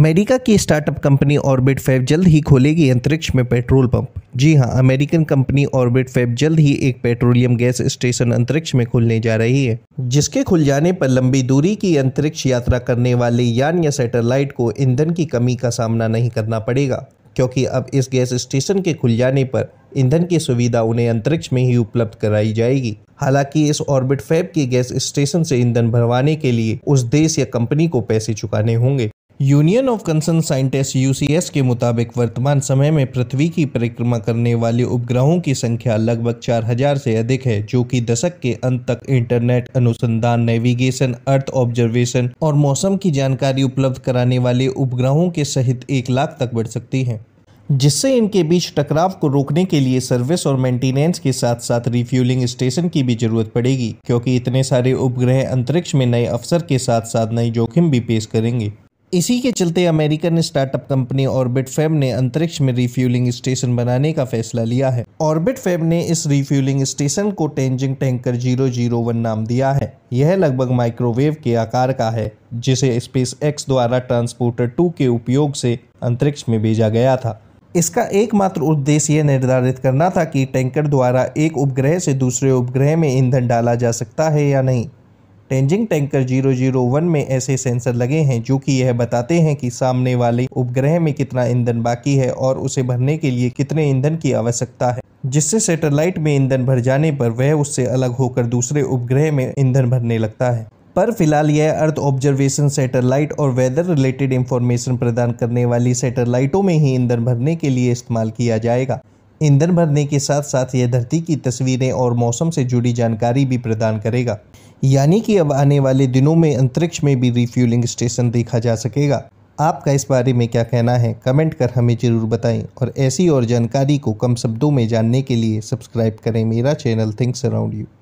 America की startup company orbit fab जल्द ही खोलेगी अंतरिक्ष में पेट्रोल पंप जी हां अमेरिकन कंपनी ऑर्बिट फैब जल्द ही एक पेट्रोलियम गैस स्टेशन अंतरिक्ष में खुलने जा रही है जिसके खुल जाने पर लंबी दूरी की अंतरिक्ष यात्रा करने वाले यान या सैटेलाइट को ईंधन की कमी का सामना नहीं करना पड़ेगा क्योंकि अब इस गैस स्टेशन के खुल जाने पर ईंधन की सुविधा उन्हें अंतरिक्ष में ही उपलब्ध कराई जाएगी हालांकि इस ऑर्बिट फैब के गैस स्टेशन से ईंधन भरवाने के लिए उस देश या कंपनी को पैसे चुकाने होंगे union of concern scientist UCS के मुताबिक वर्तमान समय में पृथ्वी की परिक्रमा करने वाले उपग्रहों की संख्या लगभग 4000 से अधिक है जो कि दशक के अंत तक इंटरनेट अनुसंधान नेविगेशन अर्थ ऑब्जर्वेशन और मौसम की जानकारी उपलब्ध कराने वाले उपग्रहों के सहित एक लाख तक बढ़ सकती है जिससे इनके बीच टकराव को रोकने के लिए सर्विस और मेंटेनेंस के साथ साथ रिफ्यूलिंग स्टेशन की भी जरूरत पड़ेगी क्योंकि इतने सारे उपग्रह अंतरिक्ष में नए अवसर के साथ साथ नए जोखिम भी पेश करेंगे इसी के चलते American startup company Orbit Fab ने अंतरिक्ष में रिफ्यूलिंग स्टेशन बनाने का फैसला लिया है ऑर्बिट फेब ने इस रिफ्यूलिंग स्टेशन को Tenzing tanker zero zero one नाम दिया है यह लगभग माइक्रोवेव के आकार का है जिसे स्पेस एक्स द्वारा ट्रांसपोर्टर टू के उपयोग से अंतरिक्ष में भेजा गया था इसका एकमात्र उद्देश्य यह निर्धारित करना था कि टैंकर द्वारा एक उपग्रह से दूसरे उपग्रह में ईंधन डाला जा सकता है या नहीं टेंजिंग टैंकर 001 में ऐसे सेंसर लगे हैं जो कि यह बताते हैं कि सामने वाले उपग्रह में कितना ईंधन बाकी है और उसे भरने के लिए कितने ईंधन की आवश्यकता है जिससे सैटेलाइट में ईंधन भर जाने पर वह उससे अलग होकर दूसरे उपग्रह में ईंधन भरने लगता है पर फिलहाल यह अर्थ ऑब्जर्वेशन सैटेलाइट और वेदर रिलेटेड इंफॉर्मेशन प्रदान करने वाली सैटेलाइटों में ही ईंधन भरने के लिए इस्तेमाल किया जाएगा ईंधन भरने के साथ साथ यह धरती की तस्वीरें और मौसम से जुड़ी जानकारी भी प्रदान करेगा यानी कि अब आने वाले दिनों में अंतरिक्ष में भी रिफ्यूलिंग स्टेशन देखा जा सकेगा आपका इस बारे में क्या कहना है कमेंट कर हमें ज़रूर बताएं और ऐसी और जानकारी को कम शब्दों में जानने के लिए सब्सक्राइब करें मेरा चैनल थिंक्स अराउंड यू